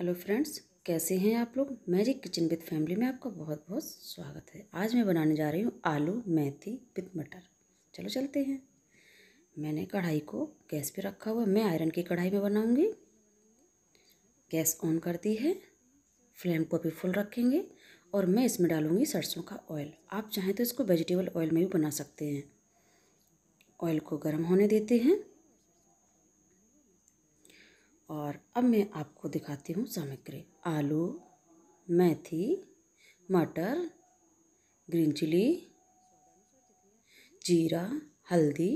hello friends कैसे हैं आप लोग मेरी किचन विद फैमिली में आपका बहुत बहुत स्वागत है आज मैं बनाने जा रही हूँ आलू मेथी विद मटर चलो चलते हैं मैंने कढ़ाई को गैस पे रखा हुआ मैं आयरन की कढ़ाई में बनाऊँगी गैस ऑन कर दी है फ्लेम को भी फुल रखेंगे और मैं इसमें डालूँगी सरसों का ऑयल आप चाहें तो इसको वेजिटेबल ऑयल में भी बना सकते हैं ऑयल को गर्म होने देते हैं और अब मैं आपको दिखाती हूँ सामग्री आलू मेथी मटर ग्रीन चिली जीरा हल्दी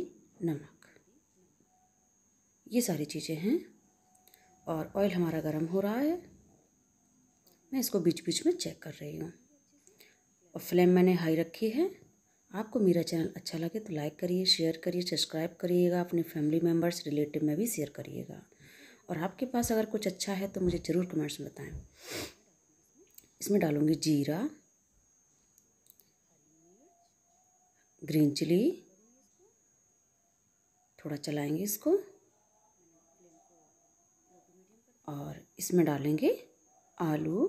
नमक ये सारी चीज़ें हैं और ऑयल हमारा गर्म हो रहा है मैं इसको बीच बीच में चेक कर रही हूँ और फ्लेम मैंने हाई रखी है आपको मेरा चैनल अच्छा लगे तो लाइक करिए शेयर करिए सब्सक्राइब करिएगा अपने फैमिली मेम्बर्स रिलेटिव में भी शेयर करिएगा और आपके पास अगर कुछ अच्छा है तो मुझे ज़रूर कमेंट्स में बताएं इसमें डालूंगी जीरा ग्रीन चिली थोड़ा चलाएंगे इसको और इसमें डालेंगे आलू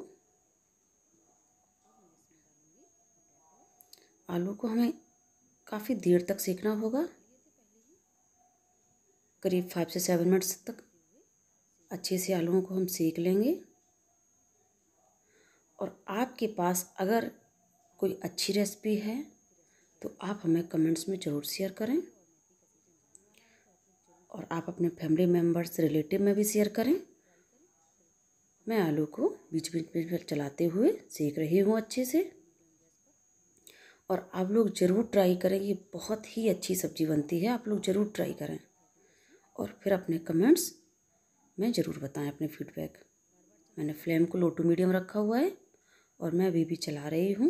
आलू को हमें काफ़ी देर तक सेकना होगा करीब फाइव से सेवन मिनट्स तक अच्छे से आलूओं को हम सेक लेंगे और आपके पास अगर कोई अच्छी रेसिपी है तो आप हमें कमेंट्स में ज़रूर शेयर करें और आप अपने फैमिली मेम्बर्स रिलेटिव में भी शेयर करें मैं आलू को बीच बीच में चलाते हुए सेक रही हूँ अच्छे से और आप लोग ज़रूर ट्राई करें ये बहुत ही अच्छी सब्ज़ी बनती है आप लोग ज़रूर ट्राई करें और फिर अपने कमेंट्स में ज़रूर बताएं अपने फीडबैक मैंने फ्लेम को लो टू मीडियम रखा हुआ है और मैं अभी भी चला रही हूँ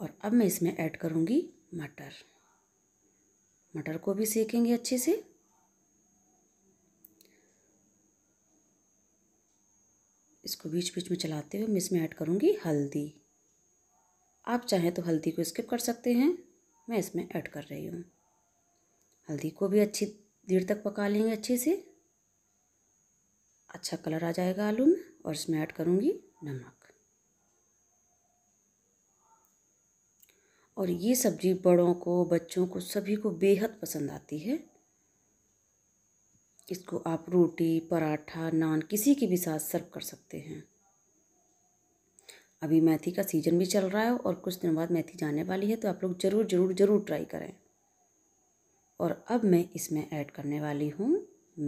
और अब मैं इसमें ऐड करूँगी मटर मटर को भी सेकेंगे अच्छे से इसको बीच बीच में चलाते हुए मैं इसमें ऐड करूँगी हल्दी आप चाहें तो हल्दी को स्किप कर सकते हैं मैं इसमें ऐड कर रही हूँ हल्दी को भी अच्छी देर तक पका लेंगे अच्छे से अच्छा कलर आ जाएगा आलू में और इसमें ऐड करूँगी नमक और ये सब्ज़ी बड़ों को बच्चों को सभी को बेहद पसंद आती है इसको आप रोटी पराठा नान किसी के भी साथ सर्व कर सकते हैं अभी मेथी का सीज़न भी चल रहा है और कुछ दिनों बाद मेथी जाने वाली है तो आप लोग ज़रूर ज़रूर ज़रूर ट्राई करें और अब मैं इसमें ऐड करने वाली हूँ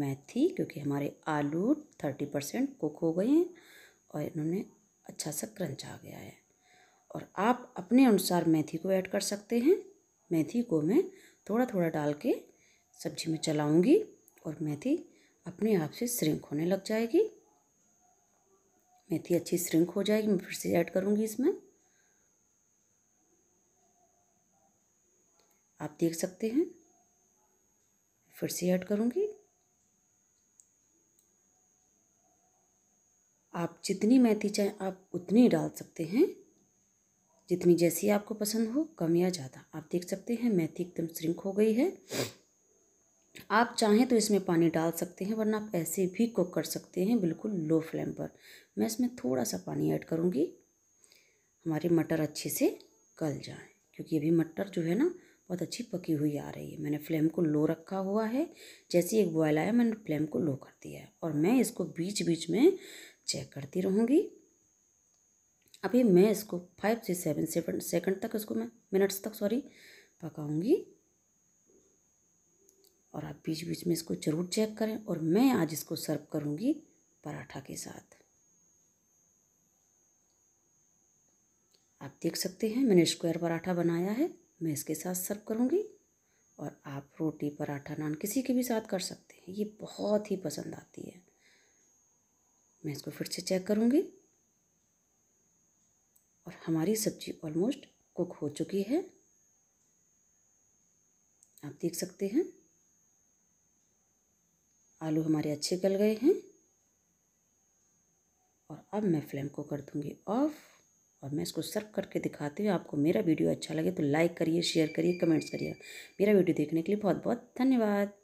मेथी क्योंकि हमारे आलू थर्टी परसेंट कुक हो गए हैं और इन्होंने अच्छा सा क्रंच आ गया है और आप अपने अनुसार मेथी को ऐड कर सकते हैं मेथी को मैं थोड़ा थोड़ा डाल के सब्जी में चलाऊंगी और मेथी अपने आप से श्रिंक होने लग जाएगी मेथी अच्छी श्रिंक हो जाएगी मैं फिर से ऐड करूँगी इसमें आप देख सकते हैं फिर से ऐड करूँगी आप जितनी मेथी चाहें आप उतनी डाल सकते हैं जितनी जैसी आपको पसंद हो कम या ज़्यादा आप देख सकते हैं मेथी एकदम श्रिंक हो गई है आप चाहें तो इसमें पानी डाल सकते हैं वरना आप ऐसे भी कुक कर सकते हैं बिल्कुल लो फ्लेम पर मैं इसमें थोड़ा सा पानी ऐड करूँगी हमारे मटर अच्छे से गल जाएँ क्योंकि अभी मटर जो है ना बहुत अच्छी पकी हुई आ रही है मैंने फ्लेम को लो रखा हुआ है जैसे एक बॉयल आया मैंने फ्लेम को लो कर दिया है और मैं इसको बीच बीच में चेक करती रहूँगी अभी मैं इसको फाइव से सेवन सेवन सेकेंड तक इसको मैं मिनट्स तक सॉरी पकाऊंगी और आप बीच बीच में इसको ज़रूर चेक करें और मैं आज इसको सर्व करूँगी पराठा के साथ आप देख सकते हैं मैंने स्क्वायर पराठा बनाया है मैं इसके साथ सर्व करूँगी और आप रोटी पराठा नान किसी के भी साथ कर सकते हैं ये बहुत ही पसंद आती है मैं इसको फिर से चेक करूँगी और हमारी सब्ज़ी ऑलमोस्ट कुक हो चुकी है आप देख सकते हैं आलू हमारे अच्छे गल गए हैं और अब मैं फ्लेम को कर दूँगी ऑफ़ और मैं इसको सर्व करके दिखाती हूँ आपको मेरा वीडियो अच्छा लगे तो लाइक करिए शेयर करिए कमेंट्स करिए मेरा वीडियो देखने के लिए बहुत बहुत धन्यवाद